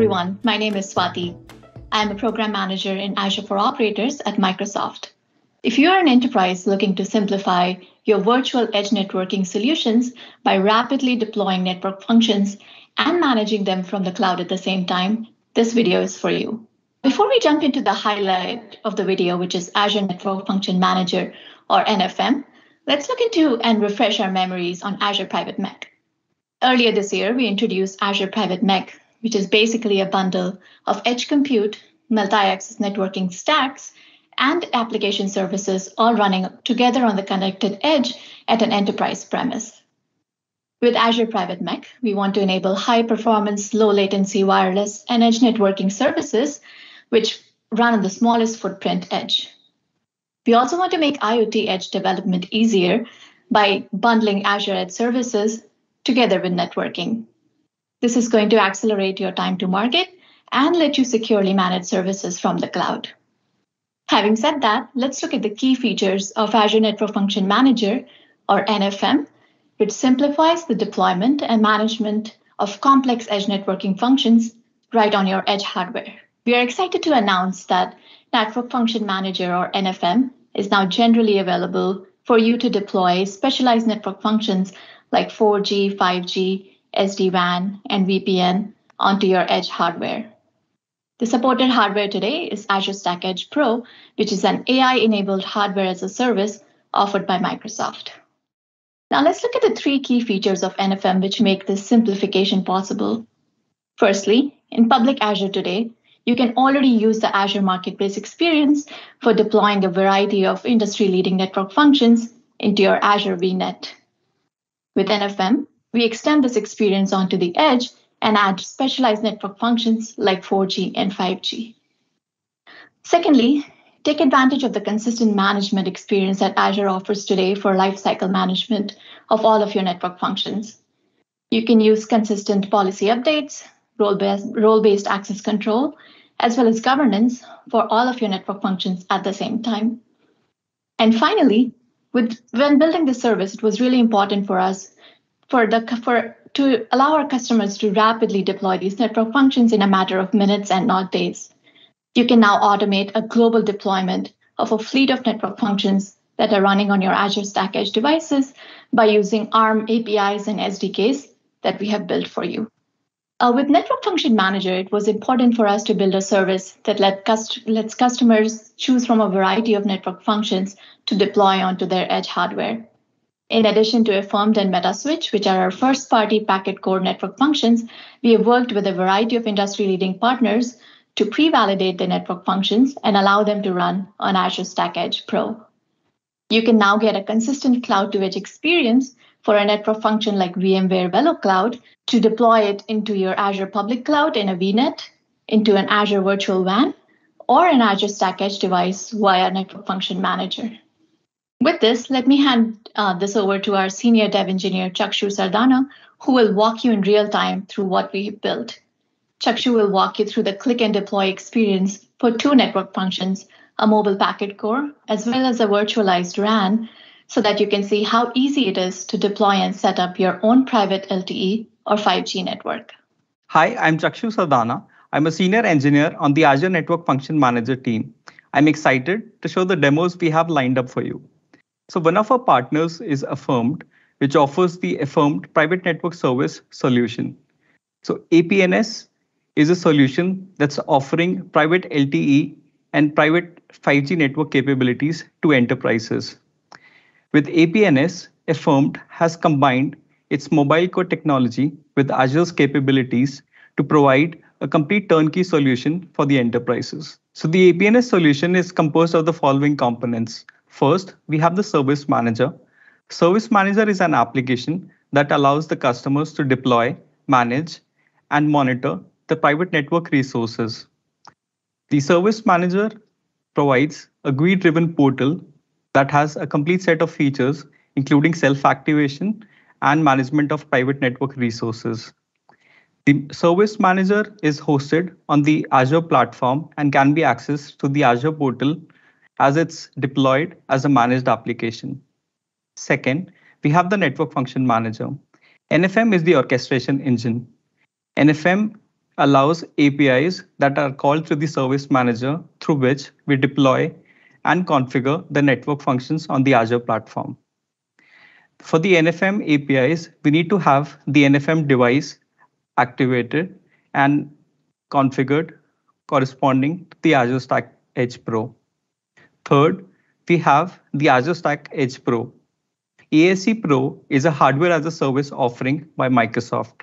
everyone. My name is Swati. I'm a program manager in Azure for Operators at Microsoft. If you are an enterprise looking to simplify your virtual edge networking solutions by rapidly deploying network functions and managing them from the cloud at the same time, this video is for you. Before we jump into the highlight of the video, which is Azure Network Function Manager or NFM, let's look into and refresh our memories on Azure Private Mech. Earlier this year, we introduced Azure Private Mech which is basically a bundle of edge compute, multi-access networking stacks, and application services all running together on the connected edge at an enterprise premise. With Azure Private Mech, we want to enable high performance, low latency wireless and edge networking services, which run on the smallest footprint edge. We also want to make IoT edge development easier by bundling Azure Edge services together with networking. This is going to accelerate your time to market and let you securely manage services from the cloud. Having said that, let's look at the key features of Azure Network Function Manager, or NFM, which simplifies the deployment and management of complex edge networking functions right on your edge hardware. We are excited to announce that Network Function Manager, or NFM, is now generally available for you to deploy specialized network functions like 4G, 5G, SD-WAN, and VPN onto your edge hardware. The supported hardware today is Azure Stack Edge Pro, which is an AI-enabled hardware as a service offered by Microsoft. Now let's look at the three key features of NFM which make this simplification possible. Firstly, in public Azure today, you can already use the Azure Marketplace experience for deploying a variety of industry-leading network functions into your Azure VNet. With NFM, we extend this experience onto the edge and add specialized network functions like 4G and 5G. Secondly, take advantage of the consistent management experience that Azure offers today for lifecycle management of all of your network functions. You can use consistent policy updates, role-based, access control, as well as governance for all of your network functions at the same time. And finally, with, when building the service, it was really important for us for the for to allow our customers to rapidly deploy these network functions in a matter of minutes and not days. You can now automate a global deployment of a fleet of network functions that are running on your Azure Stack Edge devices by using ARM APIs and SDKs that we have built for you. Uh, with Network Function Manager, it was important for us to build a service that let cust- lets customers choose from a variety of network functions to deploy onto their edge hardware. In addition to Affirmed and Metaswitch, which are our first-party packet core network functions, we have worked with a variety of industry-leading partners to pre-validate the network functions and allow them to run on Azure Stack Edge Pro. You can now get a consistent cloud-to-edge experience for a network function like VMware VeloCloud to deploy it into your Azure public cloud in a VNet, into an Azure virtual WAN, or an Azure Stack Edge device via Network Function Manager. With this, let me hand uh, this over to our senior dev engineer, Chakshu Sardana, who will walk you in real time through what we have built. Chakshu will walk you through the click and deploy experience for two network functions, a mobile packet core, as well as a virtualized RAN, so that you can see how easy it is to deploy and set up your own private LTE or 5G network. Hi, I'm Chakshu Sardana. I'm a senior engineer on the Azure Network Function Manager team. I'm excited to show the demos we have lined up for you. So one of our partners is Affirmed, which offers the Affirmed Private Network Service solution. So APNS is a solution that's offering private LTE and private 5G network capabilities to enterprises. With APNS, Affirmed has combined its mobile core technology with Azure's capabilities to provide a complete turnkey solution for the enterprises. So the APNS solution is composed of the following components. First, we have the service manager. Service manager is an application that allows the customers to deploy, manage, and monitor the private network resources. The service manager provides a GUI-driven portal that has a complete set of features, including self-activation and management of private network resources. The service manager is hosted on the Azure platform and can be accessed through the Azure portal as it's deployed as a managed application. Second, we have the network function manager. NFM is the orchestration engine. NFM allows APIs that are called through the service manager through which we deploy and configure the network functions on the Azure platform. For the NFM APIs, we need to have the NFM device activated and configured corresponding to the Azure Stack Edge Pro. Third, we have the Azure Stack Edge Pro. ASE Pro is a hardware as a service offering by Microsoft.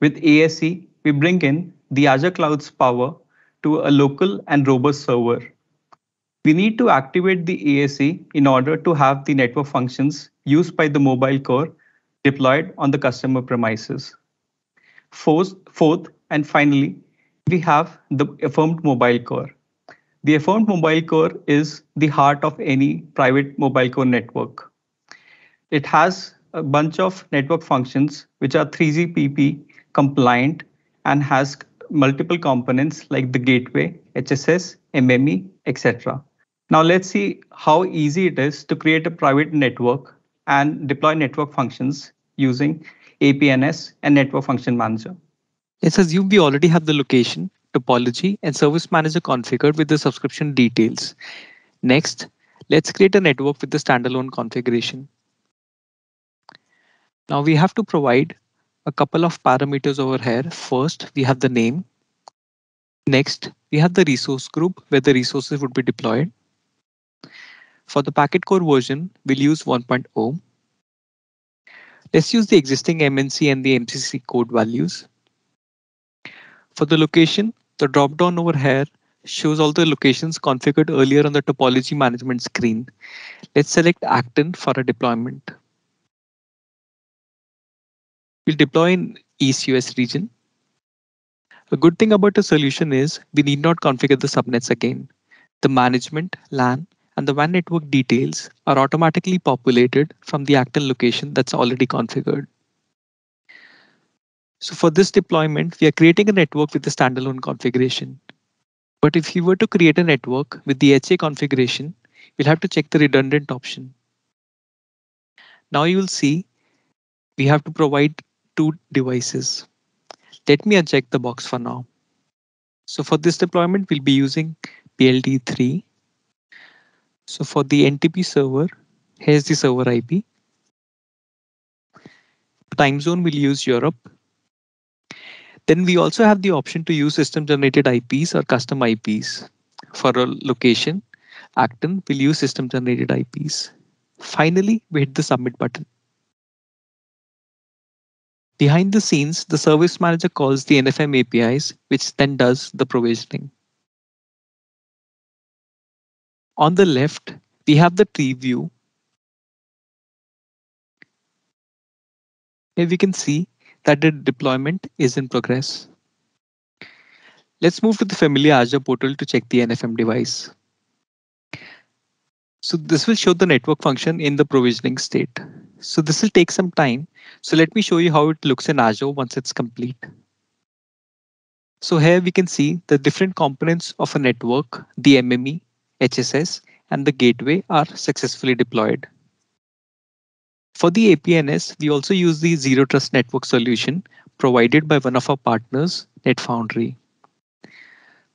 With ASE, we bring in the Azure Cloud's power to a local and robust server. We need to activate the ASE in order to have the network functions used by the mobile core deployed on the customer premises. Fourth, fourth and finally, we have the affirmed mobile core. The affirmed mobile core is the heart of any private mobile core network. It has a bunch of network functions which are 3GPP compliant and has multiple components like the gateway, HSS, MME, etc. Now let's see how easy it is to create a private network and deploy network functions using APNS and Network Function Manager. Let's assume we already have the location topology and service manager configured with the subscription details. Next, let's create a network with the standalone configuration. Now we have to provide a couple of parameters over here. First, we have the name. Next, we have the resource group where the resources would be deployed. For the packet core version, we'll use 1.0. Let's use the existing MNC and the MCC code values. For the location, the dropdown over here shows all the locations configured earlier on the topology management screen. Let's select Acton for a deployment. We'll deploy in East US region. A good thing about the solution is we need not configure the subnets again. The management, LAN, and the WAN network details are automatically populated from the Acton location that's already configured. So for this deployment, we are creating a network with the standalone configuration. But if you were to create a network with the HA configuration, we'll have to check the redundant option. Now you will see we have to provide two devices. Let me uncheck the box for now. So for this deployment, we'll be using PLD3. So for the NTP server, here's the server IP. Time zone, we'll use Europe. Then we also have the option to use system generated IPs or custom IPs. For a location, Acton will use system generated IPs. Finally, we hit the submit button. Behind the scenes, the service manager calls the NFM APIs, which then does the provisioning. On the left, we have the tree view. Here we can see that the deployment is in progress. Let's move to the familiar Azure portal to check the NFM device. So this will show the network function in the provisioning state. So this will take some time. So let me show you how it looks in Azure once it's complete. So here we can see the different components of a network, the MME, HSS, and the gateway are successfully deployed. For the APNS, we also use the Zero Trust Network solution provided by one of our partners, NetFoundry.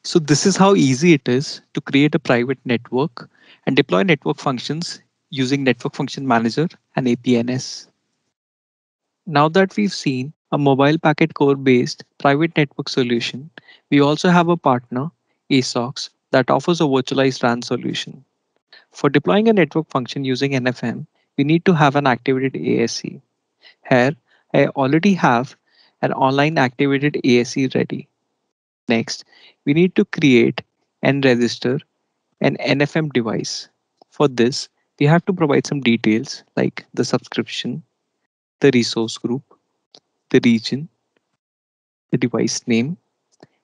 So this is how easy it is to create a private network and deploy network functions using Network Function Manager and APNS. Now that we've seen a mobile packet core based private network solution, we also have a partner, ASOX, that offers a virtualized RAN solution. For deploying a network function using NFM, we need to have an activated ASC. Here, I already have an online activated ASC ready. Next, we need to create and register an NFM device. For this, we have to provide some details like the subscription, the resource group, the region, the device name,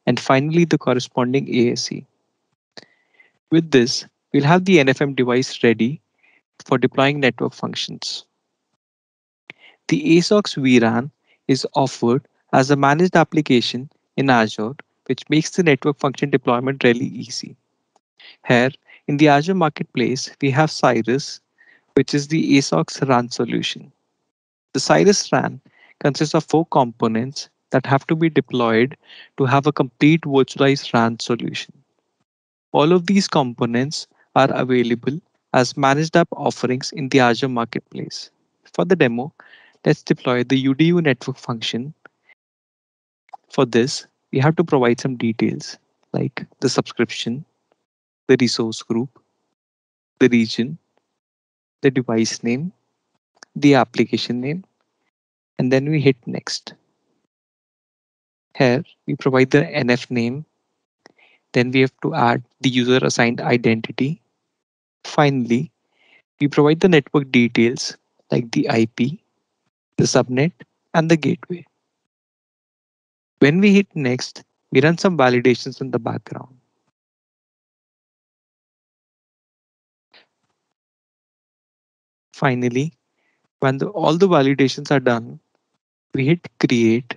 and finally the corresponding ASC. With this, we'll have the NFM device ready for deploying network functions. The ASOX vRAN is offered as a managed application in Azure, which makes the network function deployment really easy. Here, in the Azure Marketplace, we have Cyrus, which is the ASOX RAN solution. The Cyrus RAN consists of four components that have to be deployed to have a complete virtualized RAN solution. All of these components are available as managed app offerings in the Azure Marketplace. For the demo, let's deploy the UDU network function. For this, we have to provide some details like the subscription, the resource group, the region, the device name, the application name, and then we hit next. Here we provide the NF name. Then we have to add the user assigned identity Finally, we provide the network details like the IP, the subnet, and the gateway. When we hit next, we run some validations in the background. Finally, when the, all the validations are done, we hit create.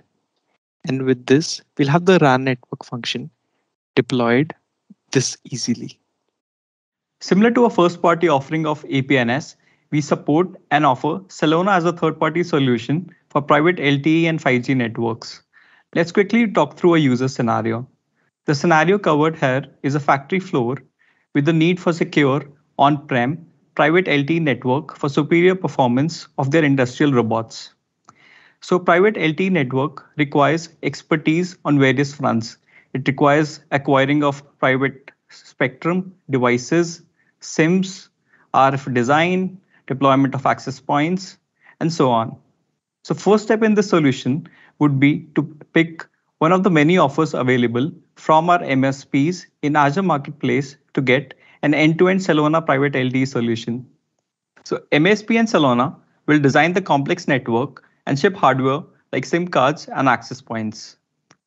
And with this, we'll have the RAN network function deployed this easily. Similar to a first party offering of APNS, we support and offer Celona as a third party solution for private LTE and 5G networks. Let's quickly talk through a user scenario. The scenario covered here is a factory floor with the need for secure on prem private LTE network for superior performance of their industrial robots. So, private LTE network requires expertise on various fronts. It requires acquiring of private spectrum, devices, SIMs, RF design, deployment of access points, and so on. So first step in the solution would be to pick one of the many offers available from our MSPs in Azure Marketplace to get an end-to-end Celona private LTE solution. So MSP and Celona will design the complex network and ship hardware like SIM cards and access points.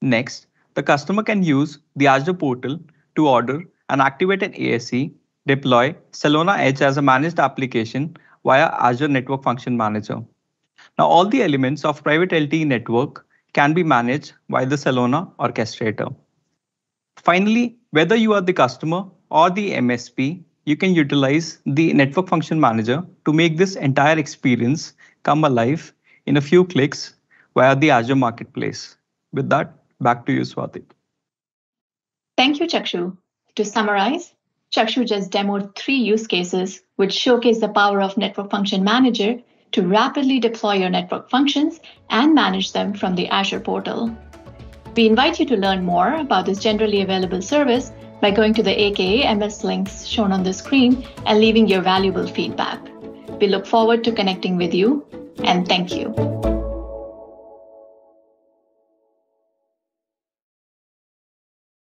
Next, the customer can use the Azure portal to order and activate an ASE deploy Salona Edge as a managed application via Azure Network Function Manager. Now, all the elements of private LTE network can be managed by the Salona orchestrator. Finally, whether you are the customer or the MSP, you can utilize the Network Function Manager to make this entire experience come alive in a few clicks via the Azure Marketplace. With that, back to you, Swati. Thank you, Chakshu. To summarize, Chakshu just demoed three use cases which showcase the power of Network Function Manager to rapidly deploy your network functions and manage them from the Azure portal. We invite you to learn more about this generally available service by going to the AKA MS links shown on the screen and leaving your valuable feedback. We look forward to connecting with you, and thank you.